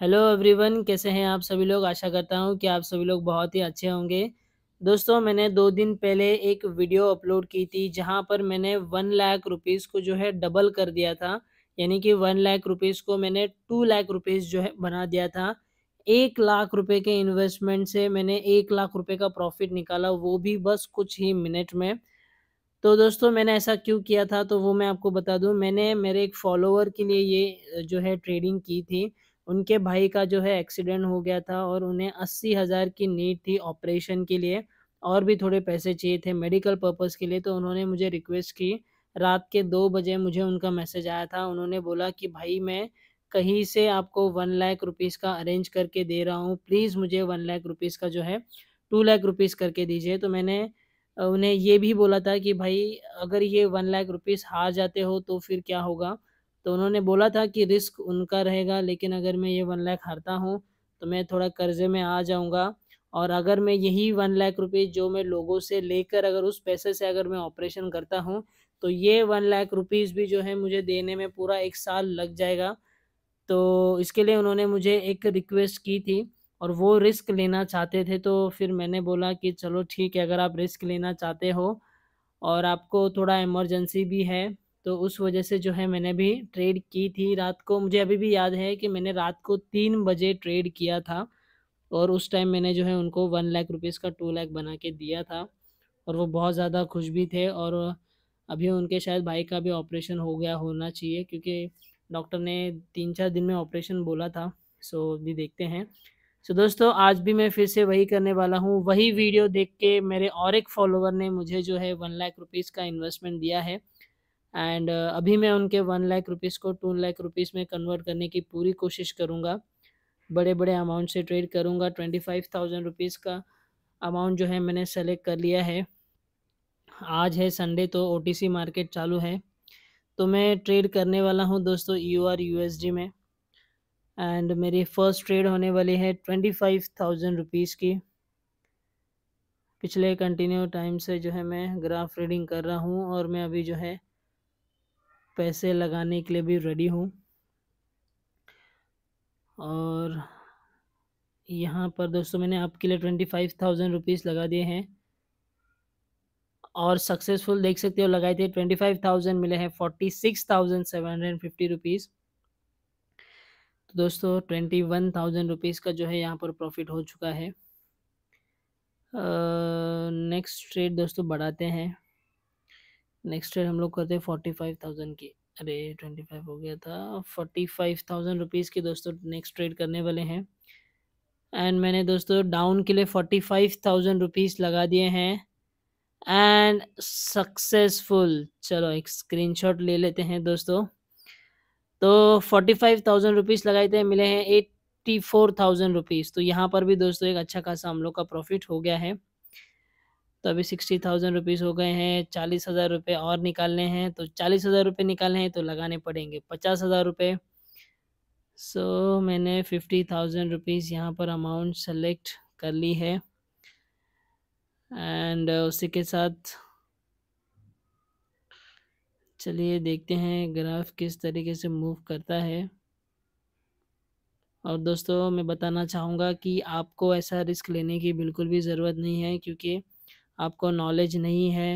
hello everyone कैसे हैं आप सभी लोग आशा करता हूं कि आप सभी लोग बहुत ही अच्छे होंगे दोस्तों मैंने दो दिन पहले एक वीडियो अपलोड की थी जहां पर मैंने वन लाख रुपीस को जो है डबल कर दिया था यानी कि वन लाख रुपीस को मैंने टू लाख रुपीस जो है बना दिया था एक लाख रुपए के इन्वेस्टमेंट से मैंने एक लाख रुपये का प्रॉफिट निकाला वो भी बस कुछ ही मिनट में तो दोस्तों मैंने ऐसा क्यों किया था तो वो मैं आपको बता दूं मैंने मेरे एक फॉलोवर के लिए ये जो है ट्रेडिंग की थी उनके भाई का जो है एक्सीडेंट हो गया था और उन्हें अस्सी हज़ार की नीड थी ऑपरेशन के लिए और भी थोड़े पैसे चाहिए थे मेडिकल पर्पज़ के लिए तो उन्होंने मुझे रिक्वेस्ट की रात के दो बजे मुझे उनका मैसेज आया था उन्होंने बोला कि भाई मैं कहीं से आपको वन लाख रुपीज़ का अरेंज करके दे रहा हूँ प्लीज़ मुझे वन लाख रुपीज़ का जो है टू लाख रुपीज़ करके दीजिए तो मैंने उन्हें ये भी बोला था कि भाई अगर ये वन लाख रुपीज़ हार जाते हो तो फिर क्या होगा तो उन्होंने बोला था कि रिस्क उनका रहेगा लेकिन अगर मैं ये वन लाख हारता हूँ तो मैं थोड़ा कर्जे में आ जाऊँगा और अगर मैं यही वन लाख रुपीज़ जो मैं लोगों से लेकर अगर उस पैसे से अगर मैं ऑपरेशन करता हूँ तो ये वन लाख रुपीज़ भी जो है मुझे देने में पूरा एक साल लग जाएगा तो इसके लिए उन्होंने मुझे एक रिक्वेस्ट की थी और वो रिस्क लेना चाहते थे तो फिर मैंने बोला कि चलो ठीक है अगर आप रिस्क लेना चाहते हो और आपको थोड़ा इमरजेंसी भी है तो उस वजह से जो है मैंने भी ट्रेड की थी रात को मुझे अभी भी याद है कि मैंने रात को तीन बजे ट्रेड किया था और उस टाइम मैंने जो है उनको वन लाख रुपीज़ का टू लाख बना के दिया था और वो बहुत ज़्यादा खुश भी थे और अभी उनके शायद भाई का भी ऑपरेशन हो गया होना चाहिए क्योंकि डॉक्टर ने तीन चार दिन में ऑपरेशन बोला था सो भी देखते हैं सो दोस्तों आज भी मैं फिर से वही करने वाला हूँ वही वीडियो देख के मेरे और एक फॉलोवर ने मुझे जो है वन लाख रुपीज़ का इन्वेस्टमेंट दिया है एंड अभी मैं उनके वन लाख रुपीज़ को टू लाख रुपीज़ में कन्वर्ट करने की पूरी कोशिश करूँगा बड़े बड़े अमाउंट से ट्रेड करूँगा ट्वेंटी फाइव थाउजेंड रुपीज़ का अमाउंट जो है मैंने सेलेक्ट कर लिया है आज है संडे तो ओ मार्केट चालू है तो मैं ट्रेड करने वाला हूँ दोस्तों U R U S D में एंड मेरी फर्स्ट ट्रेड होने वाली है ट्वेंटी फाइव थाउजेंड रुपीज़ की पिछले कंटिन्यू टाइम से जो है मैं ग्राफ रीडिंग कर रहा हूँ और मैं अभी जो है पैसे लगाने के लिए भी रेडी हूँ और यहाँ पर दोस्तों मैंने आपके लिए ट्वेंटी फाइव थाउजेंड रुपीज़ लगा दिए हैं और सक्सेसफुल देख सकते हो लगाए थे ट्वेंटी फाइव थाउजेंड मिले हैं forty six thousand seven hundred fifty rupees तो दोस्तों ट्वेंटी वन थाउजेंड रुपीज़ का जो है यहाँ पर प्रॉफिट हो चुका है नेक्स्ट ट्रेड दोस्तों बढ़ाते हैं नेक्स्ट ईयर हम लोग करते हैं फोर्टी फाइव थाउजेंड की अरे ट्वेंटी फाइव हो गया था फोर्टी फाइव थाउजेंड रुपीज़ के दोस्तों नेक्स्ट ट्रेड करने वाले हैं एंड मैंने दोस्तों डाउन के लिए फोर्टी फाइव थाउजेंड रुपीज़ लगा दिए हैं एंड सक्सेसफुल चलो एक स्क्रीन शॉट ले लेते हैं दोस्तों तो फोर्टी फाइव थाउजेंड रुपीज़ लगाए थे मिले हैं एट्टी फोर थाउजेंड रुपीज़ तो यहाँ पर भी दोस्तों एक अच्छा खासा हम लोग का प्रॉफिट हो गया है तो अभी सिक्सटी थाउजेंड रुपीज़ हो गए हैं चालीस हज़ार रुपये और निकालने हैं तो चालीस हज़ार रुपये निकालने हैं तो लगाने पड़ेंगे पचास हज़ार रुपये सो मैंने फिफ्टी थाउजेंड रुपीज़ यहाँ पर अमाउंट सेलेक्ट कर ली है एंड उसी के साथ चलिए देखते हैं ग्राफ किस तरीके से मूव करता है और दोस्तों मैं बताना चाहूँगा कि आपको ऐसा रिस्क लेने की बिल्कुल भी ज़रूरत नहीं है क्योंकि आपको नॉलेज नहीं है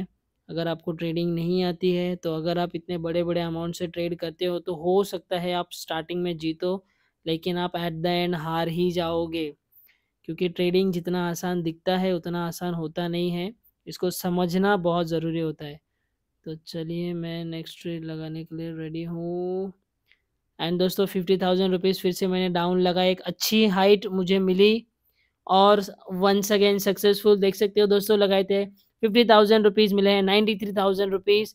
अगर आपको ट्रेडिंग नहीं आती है तो अगर आप इतने बड़े बड़े अमाउंट से ट्रेड करते हो तो हो सकता है आप स्टार्टिंग में जीतो लेकिन आप एट द एंड हार ही जाओगे क्योंकि ट्रेडिंग जितना आसान दिखता है उतना आसान होता नहीं है इसको समझना बहुत ज़रूरी होता है तो चलिए मैं नेक्स्ट ट्रेड लगाने के लिए रेडी हूँ एंड दोस्तों फिफ्टी थाउजेंड रुपीज़ फिर से मैंने डाउन लगा एक अच्छी हाइट मुझे मिली और वंस अगेन सक्सेसफुल देख सकते हो दोस्तों लगाए थे फिफ्टी थाउजेंड रुपीज़ मिले हैं नाइन्टी थ्री थाउजेंड रुपीज़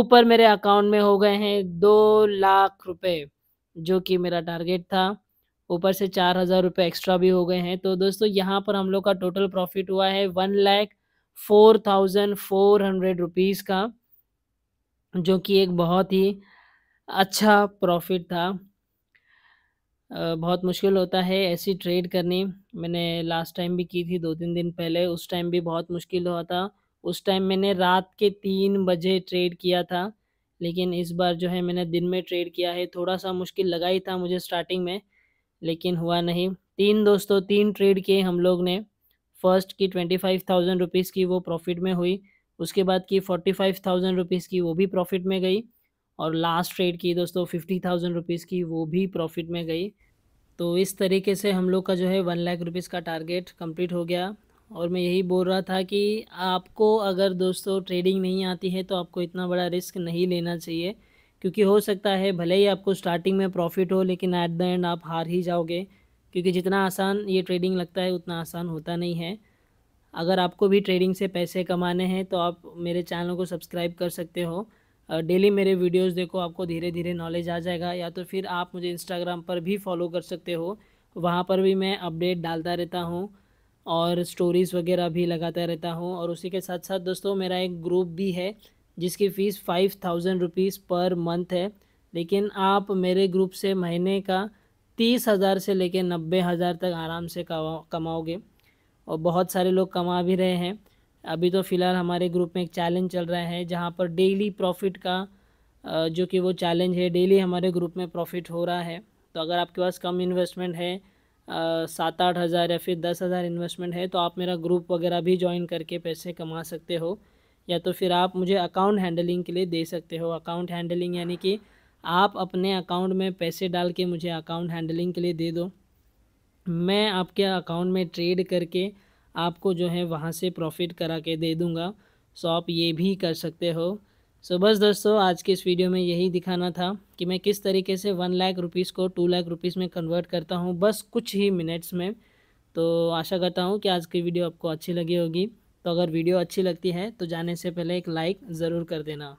ऊपर मेरे अकाउंट में हो गए हैं दो लाख रुपए जो कि मेरा टारगेट था ऊपर से चार हज़ार रुपये एक्स्ट्रा भी हो गए हैं तो दोस्तों यहाँ पर हम लोग का टोटल प्रॉफिट हुआ है one lakh four thousand four hundred rupees का जो कि एक बहुत ही अच्छा प्रॉफिट था बहुत मुश्किल होता है ऐसी ट्रेड करनी मैंने लास्ट टाइम भी की थी दो तीन दिन पहले उस टाइम भी बहुत मुश्किल हुआ था उस टाइम मैंने रात के तीन बजे ट्रेड किया था लेकिन इस बार जो है मैंने दिन में ट्रेड किया है थोड़ा सा मुश्किल लगा ही था मुझे स्टार्टिंग में लेकिन हुआ नहीं तीन दोस्तों तीन ट्रेड किए हम लोग ने फर्स्ट की ट्वेंटी फाइव थाउजेंड रुपीज़ की वो प्रॉफिट में हुई उसके बाद की फोर्टी फाइव थाउजेंड रुपीज़ की वो भी प्रॉफिट में गई और लास्ट ट्रेड की दोस्तों फिफ्टी थाउजेंड रुपीज़ की वो भी प्रॉफिट में गई तो इस तरीके से हम लोग का जो है वन लाख रुपीज़ का टारगेट कंप्लीट हो गया और मैं यही बोल रहा था कि आपको अगर दोस्तों ट्रेडिंग नहीं आती है तो आपको इतना बड़ा रिस्क नहीं लेना चाहिए क्योंकि हो सकता है भले ही आपको स्टार्टिंग में प्रॉफिट हो लेकिन ऐट द एंड आप हार ही जाओगे क्योंकि जितना आसान ये ट्रेडिंग लगता है उतना आसान होता नहीं है अगर आपको भी ट्रेडिंग से पैसे कमाने हैं तो आप मेरे चैनल को सब्सक्राइब कर सकते हो डेली मेरे वीडियोस देखो आपको धीरे धीरे नॉलेज आ जाएगा या तो फिर आप मुझे इंस्टाग्राम पर भी फॉलो कर सकते हो वहाँ पर भी मैं अपडेट डालता रहता हूँ और स्टोरीज़ वगैरह भी लगाता रहता हूँ और उसी के साथ साथ दोस्तों मेरा एक ग्रुप भी है जिसकी fees five thousand rupees per month है लेकिन आप मेरे ग्रुप से महीने का तीस हज़ार से लेकर नब्बे हज़ार तक आराम से कमाओगे और बहुत सारे लोग कमा भी रहे हैं अभी तो फ़िलहाल हमारे ग्रुप में एक चैलेंज चल रहा है जहाँ पर डेली प्रॉफिट का जो कि वो चैलेंज है डेली हमारे ग्रुप में प्रॉफिट हो रहा है तो अगर आपके पास कम इन्वेस्टमेंट है सात आठ हज़ार या फिर दस हज़ार इन्वेस्टमेंट है तो आप मेरा ग्रुप वगैरह भी ज्वाइन करके पैसे कमा सकते हो या तो फिर आप मुझे अकाउंट हैंडलिंग के लिए दे सकते हो अकाउंट हैंडलिंग यानी कि आप अपने अकाउंट में पैसे डाल के मुझे अकाउंट हैंडलिंग के लिए दे दो मैं आपके अकाउंट में ट्रेड करके आपको जो है वहाँ से प्रॉफिट करा के दे दूँगा सो आप ये भी कर सकते हो सो बस दोस्तों आज के इस वीडियो में यही दिखाना था कि मैं किस तरीके से वन लाख रुपीज़ को टू लाख रुपीज़ में कन्वर्ट करता हूँ बस कुछ ही मिनट्स में तो आशा करता हूँ कि आज की वीडियो आपको अच्छी लगी होगी तो अगर वीडियो अच्छी लगती है तो जाने से पहले एक लाइक ज़रूर कर देना